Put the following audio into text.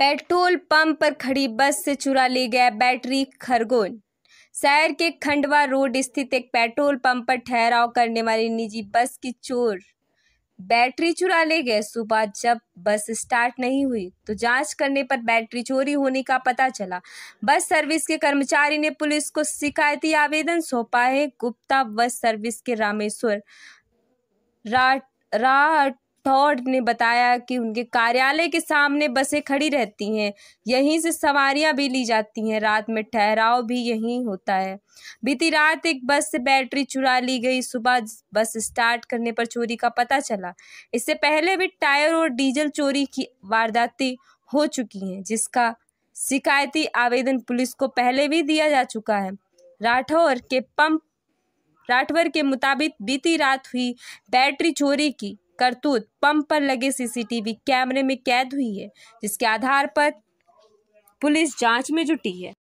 petrol pump पर खड़ी बस से चुरा ले गया बैटरी खरगोन शहर के खंडवा रोड स्थित एक पेट्रोल पंप पर ठहराव करने वाली निजी बस की चोर बैटरी चुरा ले गए सुबह जब बस स्टार्ट नहीं हुई तो जांच करने पर बैटरी चोरी होने का पता चला बस सर्विस के कर्मचारी ने पुलिस को शिकायती आवेदन सौंपा है गुप्ता बस सर्विस के रामेश्वर राट राट थॉर्ड ने बताया कि उनके कार्यालय के सामने बसें खड़ी रहती हैं यहीं से सवारियां भी ली जाती हैं रात में ठहराव भी यहीं होता है बीती रात एक बस से बैटरी चुरा ली गई सुबह बस स्टार्ट करने पर चोरी का पता चला इससे पहले भी टायर और डीजल चोरी की वारदातें हो चुकी हैं जिसका शिकायती आवेदन पुलिस को पहले भी दिया जा चुका है राठौर के पंप राठौर के मुताबिक बीती रात हुई बैटरी चोरी की करतूत पंप पर लगे सीसीटीवी कैमरे में कैद हुई है जिसके आधार पर पुलिस जांच में जुटी है